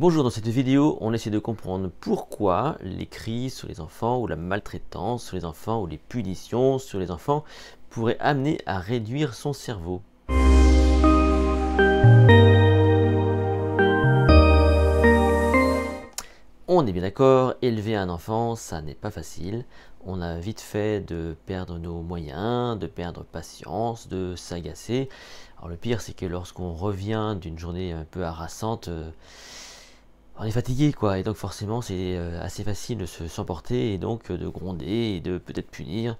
Bonjour, dans cette vidéo, on essaie de comprendre pourquoi les cris sur les enfants ou la maltraitance sur les enfants ou les punitions sur les enfants pourraient amener à réduire son cerveau. On est bien d'accord, élever un enfant, ça n'est pas facile. On a vite fait de perdre nos moyens, de perdre patience, de s'agacer. Alors le pire, c'est que lorsqu'on revient d'une journée un peu harassante, euh, on est fatigué quoi et donc forcément c'est euh, assez facile de se s'emporter et donc euh, de gronder et de peut-être punir.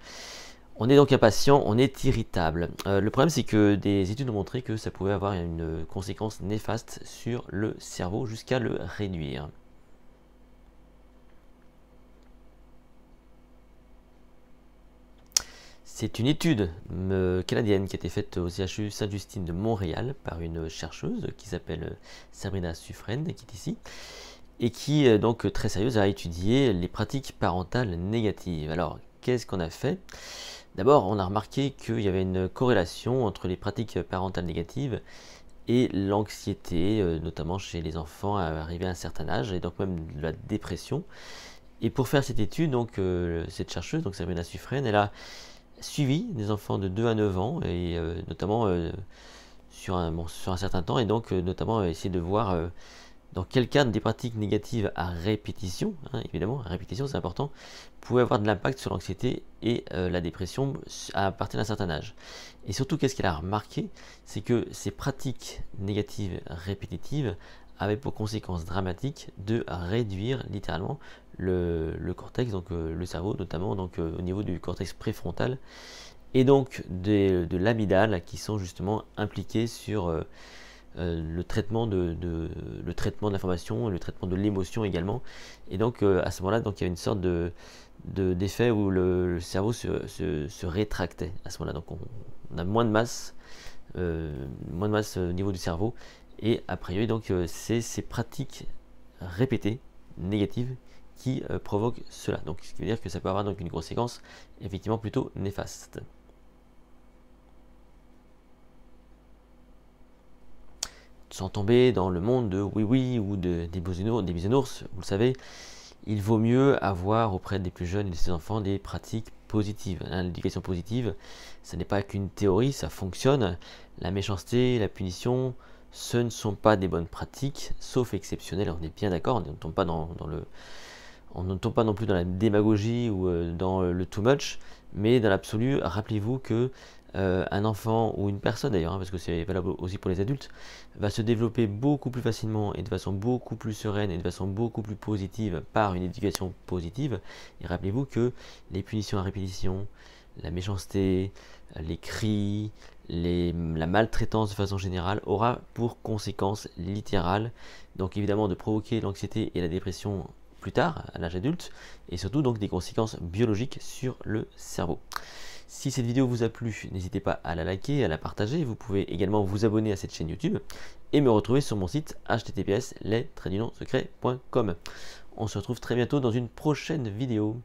On est donc impatient, on est irritable. Euh, le problème c'est que des études ont montré que ça pouvait avoir une conséquence néfaste sur le cerveau jusqu'à le réduire. C'est une étude euh, canadienne qui a été faite au CHU saint justine de Montréal par une chercheuse qui s'appelle euh, Sabrina Suffren, qui est ici, et qui, euh, donc très sérieuse, a étudié les pratiques parentales négatives. Alors, qu'est-ce qu'on a fait D'abord, on a remarqué qu'il y avait une corrélation entre les pratiques parentales négatives et l'anxiété, notamment chez les enfants arrivés à un certain âge, et donc même de la dépression. Et pour faire cette étude, donc, cette chercheuse, donc Sabrina Suffren, elle a suivi des enfants de 2 à 9 ans, et euh, notamment euh, sur, un, sur un certain temps, et donc euh, notamment essayer de voir dans quel cadre des pratiques négatives à répétition, hein, évidemment, répétition c'est important, pouvaient avoir de l'impact sur l'anxiété et la dépression à partir d'un certain âge. Et surtout, qu'est-ce qu'elle a remarqué C'est que ces pratiques négatives répétitives avaient pour conséquence dramatique de réduire littéralement le, cortex, donc euh, le cerveau notamment, donc euh, au niveau du cortex préfrontal, et donc de l'amidale qui sont justement impliqués sur euh, le traitement de, de, le traitement de l'information, le traitement de l'émotion également. Et donc à ce moment-là, donc il y a une sorte d'effet où le, cerveau se, rétractait à ce moment-là. Donc on, a moins de masse, moins de masse au niveau du cerveau. Et a priori, donc c'est ces pratiques répétées négatives qui euh, provoque cela. Donc, ce qui veut dire que ça peut avoir donc une conséquence effectivement plutôt néfaste. Sans tomber dans le monde de oui oui ou de, des, bisounours, des bisounours, vous le savez, il vaut mieux avoir auprès des plus jeunes et de ses enfants des pratiques positives. Hein, l'éducation positive, ce n'est pas qu'une théorie, ça fonctionne. La méchanceté, la punition, ce ne sont pas des bonnes pratiques, sauf exceptionnelles, on est bien d'accord, on ne tombe pas dans le, on ne tombe pas non plus dans la démagogie ou euh, dans euh, le too much, mais dans l'absolu, rappelez-vous que euh, un enfant ou une personne d'ailleurs, hein, parce que c'est valable aussi pour les adultes, va se développer beaucoup plus facilement et de façon beaucoup plus sereine et de façon beaucoup plus positive par une éducation positive. Et rappelez-vous que les punitions à répétition, la méchanceté, les cris, la maltraitance de façon générale aura pour conséquence littérale, donc évidemment de provoquer l'anxiété et la dépression plus tard, à l'âge adulte, et surtout donc des conséquences biologiques sur le cerveau. Si cette vidéo vous a plu, n'hésitez pas à la liker, à la partager. Vous pouvez également vous abonner à cette chaîne YouTube et me retrouver sur mon site https les secretcom On se retrouve très bientôt dans une prochaine vidéo.